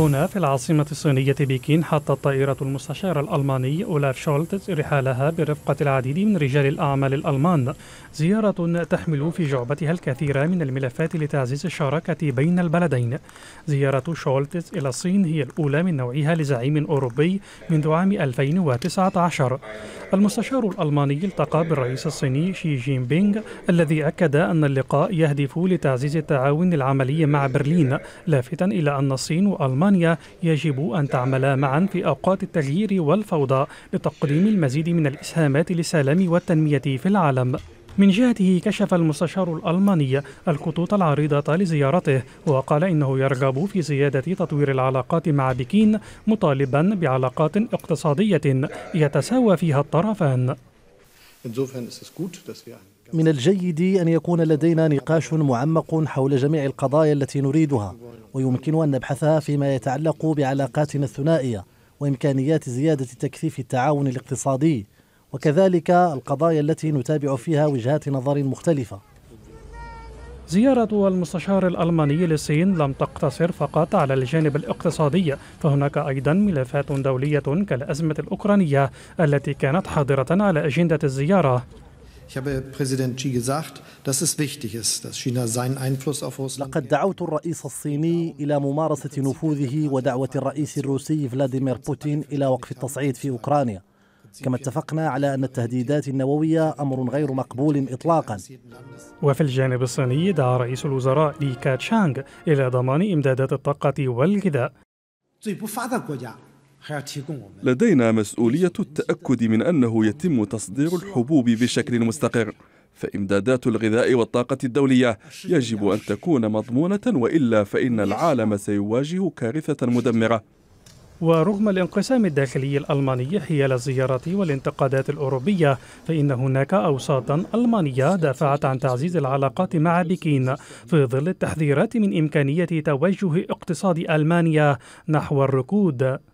هنا في العاصمة الصينية بكين حطت طائرة المستشار الألماني أولاف شولتز رحالها برفقة العديد من رجال الأعمال الألمان زيارة تحمل في جعبتها الكثير من الملفات لتعزيز الشراكة بين البلدين زيارة شولتز إلى الصين هي الأولى من نوعها لزعيم أوروبي منذ عام 2019 المستشار الألماني التقى بالرئيس الصيني شي جين بينغ الذي أكد أن اللقاء يهدف لتعزيز التعاون العملي مع برلين لافتا إلى أن الصين وألمانيا يجب أن تعملا معا في أوقات التغيير والفوضى لتقديم المزيد من الإسهامات للسلام والتنمية في العالم من جهته كشف المستشار الألماني الخطوط العريضة لزيارته وقال إنه يرغب في زيادة تطوير العلاقات مع بكين مطالبا بعلاقات اقتصادية يتساوى فيها الطرفان من الجيد أن يكون لدينا نقاش معمق حول جميع القضايا التي نريدها ويمكن أن نبحثها فيما يتعلق بعلاقاتنا الثنائية وإمكانيات زيادة تكثيف التعاون الاقتصادي وكذلك القضايا التي نتابع فيها وجهات نظر مختلفة زيارة المستشار الألماني للصين لم تقتصر فقط على الجانب الاقتصادي فهناك أيضا ملفات دولية كالأزمة الأوكرانية التي كانت حاضرة على أجندة الزيارة لقد دعوت الرئيس الصيني إلى ممارسة نفوذه ودعوة الرئيس الروسي فلاديمير بوتين إلى وقف التصعيد في أوكرانيا كما اتفقنا على أن التهديدات النووية أمر غير مقبول إطلاقا وفي الجانب الصيني دعا رئيس الوزراء لي كاتشانغ إلى ضمان إمدادات الطاقة والغذاء لدينا مسؤولية التأكد من أنه يتم تصدير الحبوب بشكل مستقر فإمدادات الغذاء والطاقة الدولية يجب أن تكون مضمونة وإلا فإن العالم سيواجه كارثة مدمرة ورغم الانقسام الداخلي الألماني حيال الزيارات والانتقادات الأوروبية فإن هناك أوساطا ألمانية دافعت عن تعزيز العلاقات مع بكين في ظل التحذيرات من إمكانية توجه اقتصاد ألمانيا نحو الركود